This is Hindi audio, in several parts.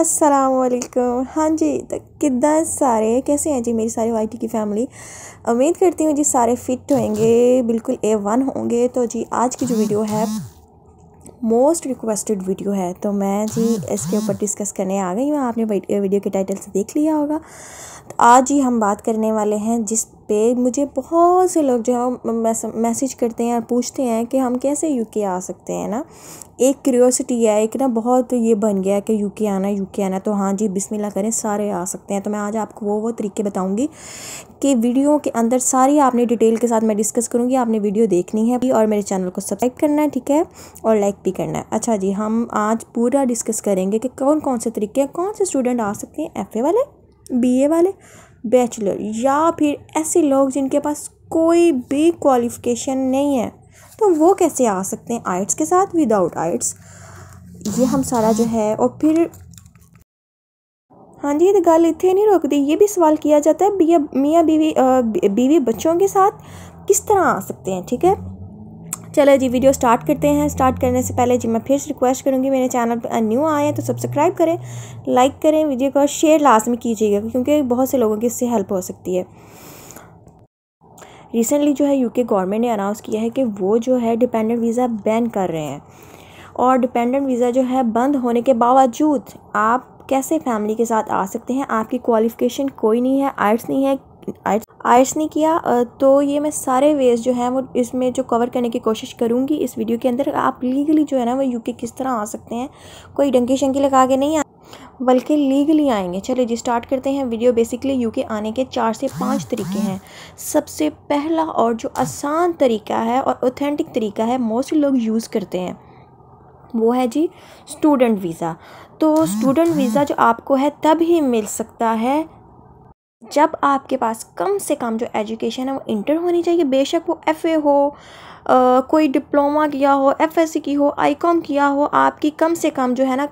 असलकम हाँ जी तो किदा सारे कैसे हैं जी मेरी सारी वाई की फैमिली उम्मीद करती हूँ जी सारे फिट होंगे बिल्कुल ए वन होंगे तो जी आज की जो वीडियो है मोस्ट रिक्वेस्टेड वीडियो है तो मैं जी इसके ऊपर डिस्कस करने आ गई हूँ आपने वीडियो के टाइटल से देख लिया होगा तो आज ही हम बात करने वाले हैं जिस पे मुझे बहुत से लोग जो है मैसेज करते हैं और पूछते हैं कि हम कैसे यूके आ सकते हैं ना एक क्यूरियोसिटी है एक ना बहुत ये बन गया है कि यूके आना यूके आना तो हाँ जी बिस्मिल्लाह करें सारे आ सकते हैं तो मैं आज आपको वो वो तरीके बताऊँगी कि वीडियो के अंदर सारी आपने डिटेल के साथ मैं डिस्कस करूँगी आपने वीडियो देखनी है और मेरे चैनल को सब्सक्राइब करना है ठीक है और लाइक भी करना है अच्छा जी हम आज पूरा डिस्कस करेंगे कि कौन कौन से तरीके हैं कौन से स्टूडेंट आ सकते हैं एफ वाले बी वाले बैचलर या फिर ऐसे लोग जिनके पास कोई भी क्वालिफ़िकेशन नहीं है तो वो कैसे आ सकते हैं आइट्स के साथ विदाउट आइट्स ये हम सारा जो है और फिर हाँ जी तो गल इतने नहीं रोकती ये भी सवाल किया जाता है बिया मियाँ बीवी बीवी बच्चों के साथ किस तरह आ सकते हैं ठीक है चलो जी वीडियो स्टार्ट करते हैं स्टार्ट करने से पहले जी मैं फिर से रिक्वेस्ट करूँगी मेरे चैनल पर न्यू आए हैं तो सब्सक्राइब करें लाइक करें वीडियो को शेयर लास्ट में कीजिएगा क्योंकि बहुत से लोगों की इससे हेल्प हो सकती है रिसेंटली जो है यूके गवर्नमेंट ने अनाउंस किया है कि वो जो है डिपेंडेंट वीज़ा बैन कर रहे हैं और डिपेंडेंट वीज़ा जो है बंद होने के बावजूद आप कैसे फैमिली के साथ आ सकते हैं आपकी क्वालिफ़िकेशन कोई नहीं है आर्ट्स नहीं है आयर्स नहीं किया तो ये मैं सारे वेज जो है वो इसमें जो कवर करने की कोशिश करूँगी इस वीडियो के अंदर आप लीगली जो है ना वो यूके किस तरह आ सकते हैं कोई डंकी शंकी लगा के नहीं आ बल्कि लीगली आएंगे चलिए जी स्टार्ट करते हैं वीडियो बेसिकली यूके आने के चार से पाँच तरीके हैं सबसे पहला और जो आसान तरीका है और ऑथेंटिक तरीका है मोस्ट लोग यूज़ करते हैं वो है जी स्टूडेंट वीज़ा तो स्टूडेंट वीज़ा जो आपको है तब ही मिल सकता है जब आपके पास कम से कम जो एजुकेशन है वो इंटर होनी चाहिए बेशक वो एफ़ ए हो आ, कोई डिप्लोमा किया हो एफ एस सी की हो आई कॉम किया हो आपकी कम से कम जो है ना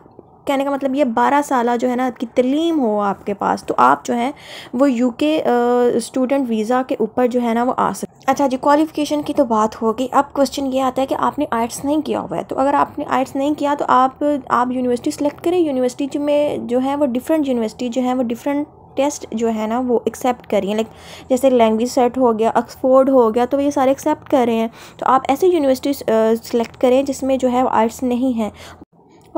कहने का मतलब ये बारह साल जो है ना आपकी तलीम हो आपके पास तो आप जो है वो यू के स्टूडेंट वीज़ा के ऊपर जो है ना वो आ सकते अच्छा जी क्वालिफ़िकेशन की तो बात होगी अब क्वेश्चन ये आता है कि आपने आर्ट्स नहीं किया हुआ है तो अगर आपने आर्ट्स नहीं किया तो आप आप यूनिवर्सिटी सेलेक्ट करें यूनिवर्सिटी में जो है वो डिफरेंट यूनिवर्सिटी जो है वो डिफरेंट टेस्ट जो है ना वो एक्सेप्ट करिए लाइक जैसे लैंग्वेज सेट हो गया ऑक्सफोर्ड हो गया तो ये सारे एक्सेप्ट कर रहे हैं तो आप ऐसे यूनिवर्सिटी सेलेक्ट करें जिसमें जो है आर्ट्स नहीं है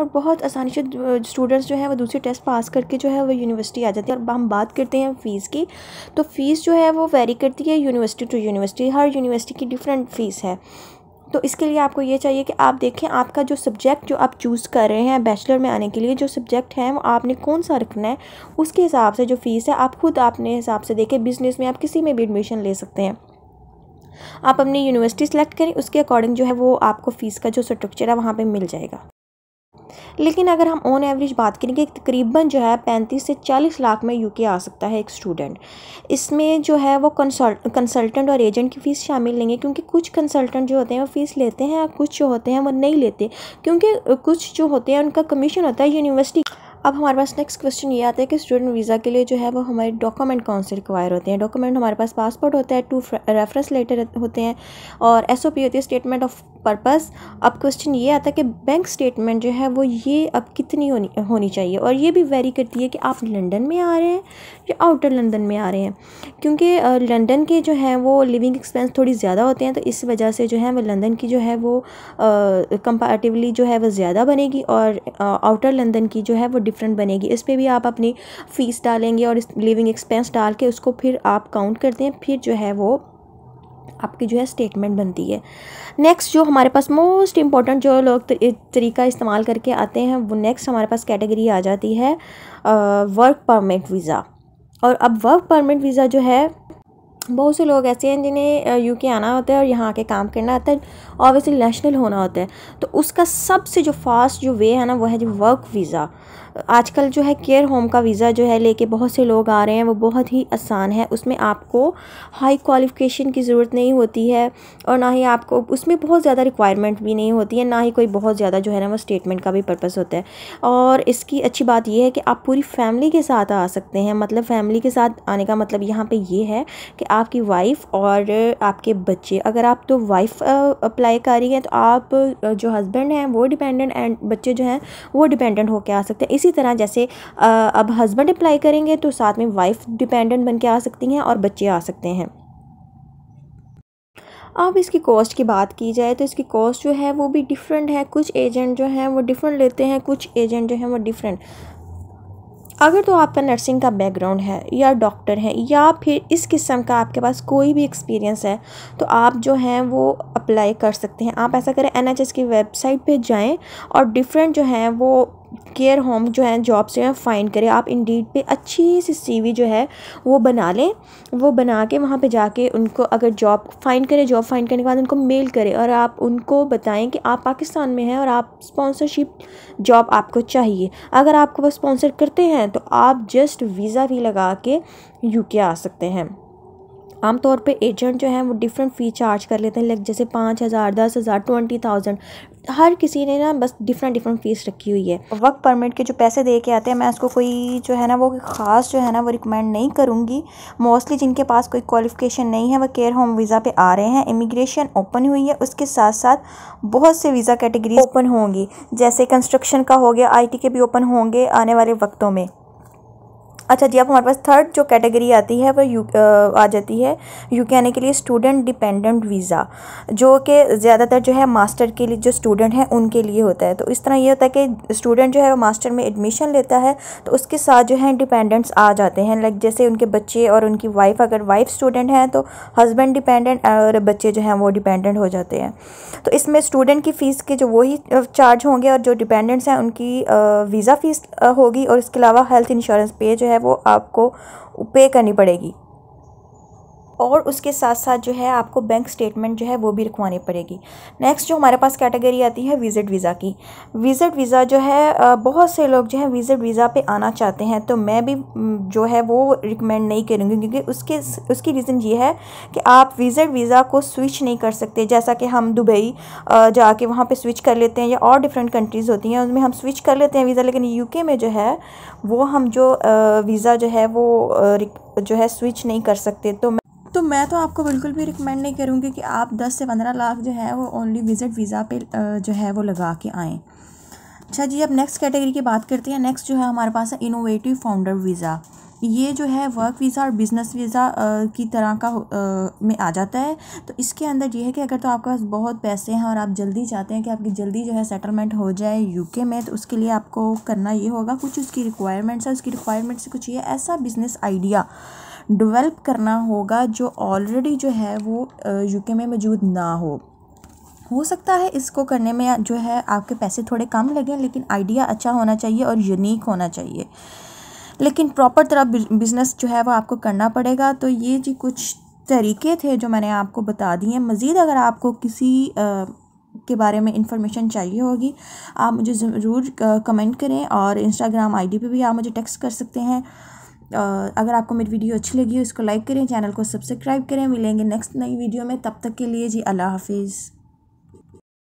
और बहुत आसानी से स्टूडेंट्स जो है वो दूसरे टेस्ट पास करके जो है वो यूनिवर्सिटी आ जाती है और हम बात करते हैं फ़ीस की तो फ़ीस जो है वो वेरी करती है यूनिवर्सिटी टू यूनिवर्सिटी हर यूनिवर्सिटी की डिफरेंट फ़ीस है तो इसके लिए आपको ये चाहिए कि आप देखें आपका जो सब्जेक्ट जो आप चूज़ कर रहे हैं बैचलर में आने के लिए जो सब्जेक्ट है वो आपने कौन सा रखना है उसके हिसाब से जो फ़ीस है आप खुद अपने हिसाब से देखें बिज़नेस में आप किसी में भी एडमिशन ले सकते हैं आप अपनी यूनिवर्सिटी सेलेक्ट करें उसके अकॉर्डिंग जो है वो आपको फ़ीस का जो स्ट्रक्चर है वहाँ पे मिल जाएगा लेकिन अगर हम ऑन एवरेज बात करेंगे तकरीबन जो है पैंतीस से चालीस लाख में यूके आ सकता है एक स्टूडेंट इसमें जो है वो कंसल्टेंट और एजेंट की फ़ीस शामिल नहीं है क्योंकि कुछ कंसल्टेंट जो होते हैं वो फ़ीस लेते हैं और कुछ जो होते हैं वो नहीं लेते क्योंकि कुछ जो होते हैं उनका कमीशन होता है यूनिवर्सिटी अब हमारे पास नेक्स्ट क्वेश्चन ये आता है कि स्टूडेंट वीज़ा के लिए जो है वो हमारे डॉक्यूमेंट कौन से रिक्वायर होते हैं डॉक्यूमेंट हमारे पास पासपोर्ट होता है टू रेफरेंस लेटर होते हैं और एस होती है स्टेटमेंट ऑफ पर्पस अब क्वेश्चन ये आता है कि बैंक स्टेटमेंट जो है वो ये अब कितनी होनी होनी चाहिए और ये भी वेरी करती है कि आप लंदन में आ रहे हैं या आउटर लंदन में आ रहे हैं क्योंकि लंदन के जो हैं वो लिविंग एक्सपेंस थोड़ी ज़्यादा होते हैं तो इस वजह से जो है वो लंदन की जो है वो कंपेरेटिवली जो है वो ज़्यादा बनेगी और आउटर लंदन की जो है वो डिफरेंट बनेगी इस पर भी आप अपनी फ़ीस डालेंगे और लिविंग एक्सपेंस डाल के उसको फिर आप काउंट करते हैं फिर जो है वो आपकी जो है स्टेटमेंट बनती है नेक्स्ट जो हमारे पास मोस्ट इंपॉर्टेंट जो लोग तरीका इस्तेमाल करके आते हैं वो नेक्स्ट हमारे पास कैटेगरी आ जाती है वर्क परमिट वीज़ा और अब वर्क परमिट वीज़ा जो है बहुत से लोग ऐसे हैं जिन्हें यूके आना होता है और यहाँ आके काम करना आता है ऑब्वियसली नेशनल होना होता है तो उसका सबसे जो फास्ट जो वे है ना वो है जो वर्क वीज़ा आजकल जो है केयर होम का वीज़ा जो है लेके बहुत से लोग आ रहे हैं वो बहुत ही आसान है उसमें आपको हाई क्वालिफ़िकेशन की ज़रूरत नहीं होती है और ना ही आपको उसमें बहुत ज़्यादा रिक्वायरमेंट भी नहीं होती है ना ही कोई बहुत ज़्यादा जो है ना वो स्टेटमेंट का भी पर्पज़ होता है और इसकी अच्छी बात यह है कि आप पूरी फैमिली के साथ आ सकते हैं मतलब फैमिली के साथ आने का मतलब यहाँ पर यह है कि आपकी वाइफ़ और आपके बच्चे अगर आप तो वाइफ़ अप्लाई अप्लाई कर रही है तो आप जो हस्बैंड हैं वो डिपेंडेंट एंड बच्चे जो हैं वो डिपेंडेंट होकर आ सकते हैं इसी तरह जैसे अब हस्बैंड अप्लाई करेंगे तो साथ में वाइफ डिपेंडेंट बन के आ सकती हैं और बच्चे आ सकते हैं अब इसकी कॉस्ट की बात की जाए तो इसकी कॉस्ट जो है वो भी डिफरेंट है कुछ एजेंट जो हैं वो डिफरेंट लेते हैं कुछ एजेंट जो हैं वो डिफरेंट अगर तो आपका नर्सिंग का बैकग्राउंड है या डॉक्टर है या फिर इस किस्म का आपके पास कोई भी एक्सपीरियंस है तो आप जो हैं वो अप्लाई कर सकते हैं आप ऐसा करें एन की वेबसाइट पर जाएँ और डिफरेंट जो हैं वो केयर होम जो है जॉब से फाइंड करें आप इंडीड पे अच्छी सी सीवी जो है वो बना लें वो बना के वहाँ पे जाके उनको अगर जॉब फाइंड करें जॉब फाइंड करने के बाद उनको मेल करें और आप उनको बताएं कि आप पाकिस्तान में हैं और आप स्पॉन्सरशिप जॉब आपको चाहिए अगर आपको वो स्पॉन्सर करते हैं तो आप जस्ट वीज़ा भी लगा के यू आ सकते हैं आमतौर पे एजेंट जो हैं वो डिफरेंट फ़ी चार्ज कर लेते हैं लाइक जैसे पाँच हज़ार दस हज़ार ट्वेंटी थाउजेंड हर किसी ने ना बस डिफरेंट डिफरेंट फ़ीस रखी हुई है वर्क परमिट के जो पैसे दे के आते हैं मैं उसको कोई जो है ना वो ख़ास जो है ना वो रिकमेंड नहीं करूँगी मोस्टली जिनके पास कोई क्वालिफिकेशन नहीं है वह केयर होम वीज़ा पे आ रहे हैं इमिग्रेशन ओपन हुई है उसके साथ साथ बहुत से वीज़ा कैटेगरी ओपन होंगी जैसे कंस्ट्रक्शन का हो गया आई के भी ओपन होंगे आने वाले वक्तों में अच्छा जी अब हमारे पास थर्ड जो कैटेगरी आती है वो यू आ जाती है यू के आने के लिए स्टूडेंट डिपेंडेंट वीज़ा जो कि ज़्यादातर जो है मास्टर के लिए जो स्टूडेंट हैं उनके लिए होता है तो इस तरह ये होता है कि स्टूडेंट जो है वो मास्टर में एडमिशन लेता है तो उसके साथ जो है डिपेंडेंट्स आ जाते हैं लाइक जैसे उनके बच्चे और उनकी वाइफ अगर वाइफ स्टूडेंट हैं तो हस्बैंड डिपेंडेंट और बच्चे जो हैं वो डिपेंडेंट हो जाते हैं तो इसमें स्टूडेंट की फ़ीस के जो वही चार्ज होंगे और जो डिपेंडेंट्स हैं उनकी वीज़ा फ़ीस होगी और इसके अलावा हेल्थ इंश्योरेंस पे जो है वो आपको पे करनी पड़ेगी और उसके साथ साथ जो है आपको बैंक स्टेटमेंट जो है वो भी रखवानी पड़ेगी नेक्स्ट जो हमारे पास कैटेगरी आती है विज़िट वीज़ा की विज़िट वीज़ा जो है बहुत से लोग जो है विज़िट वीज़ा पे आना चाहते हैं तो मैं भी जो है वो रिकमेंड नहीं करूँगी क्योंकि उसके उसकी रीज़न ये है कि आप विज़िट वीज़ा को स्विच नहीं कर सकते जैसा कि हम दुबई जाके वहाँ पर स्विच कर लेते हैं या और डिफरेंट कंट्रीज़ होती हैं उनमें हम स्विच कर लेते हैं वीज़ा लेकिन यूके में जो है वो हम जो वीज़ा जो है वो जो है स्विच नहीं कर सकते तो तो मैं तो आपको बिल्कुल भी रिकमेंड नहीं करूँगी कि आप 10 से 15 लाख जो है वो ओनली विज़िट वीज़ा पे जो है वो लगा के आएँ अच्छा जी अब नेक्स्ट कैटेगरी की बात करते हैं नेक्स्ट जो है हमारे पास है इनोवेटिव फाउंडर वीज़ा ये जो है वर्क वीज़ा और बिज़नेस वीज़ा की तरह का आ, में आ जाता है तो इसके अंदर ये है कि अगर तो आपके पास बहुत पैसे हैं और आप जल्दी चाहते हैं कि आपकी जल्दी जो है सेटलमेंट हो जाए यूके में तो उसके लिए आपको करना ये होगा कुछ उसकी रिक्वायरमेंट्स है उसकी रिक्वायरमेंट्स कुछ ये ऐसा बिज़नेस आइडिया डेवलप करना होगा जो ऑलरेडी जो है वो यूके में मौजूद ना हो हो सकता है इसको करने में जो है आपके पैसे थोड़े कम लगें लेकिन आइडिया अच्छा होना चाहिए और यूनिक होना चाहिए लेकिन प्रॉपर तरह बिज़नेस जो है वो आपको करना पड़ेगा तो ये जी कुछ तरीके थे जो मैंने आपको बता दिए मज़ीद अगर आपको किसी आ, के बारे में इंफॉर्मेशन चाहिए होगी आप मुझे ज़रूर कमेंट करें और इंस्टाग्राम आईडी पे भी आप मुझे टेक्स्ट कर सकते हैं अगर आपको मेरी वीडियो अच्छी लगी हो इसको लाइक करें चैनल को सब्सक्राइब करें मिलेंगे नेक्स्ट नई वीडियो में तब तक के लिए जी अल्लाह हाफिज़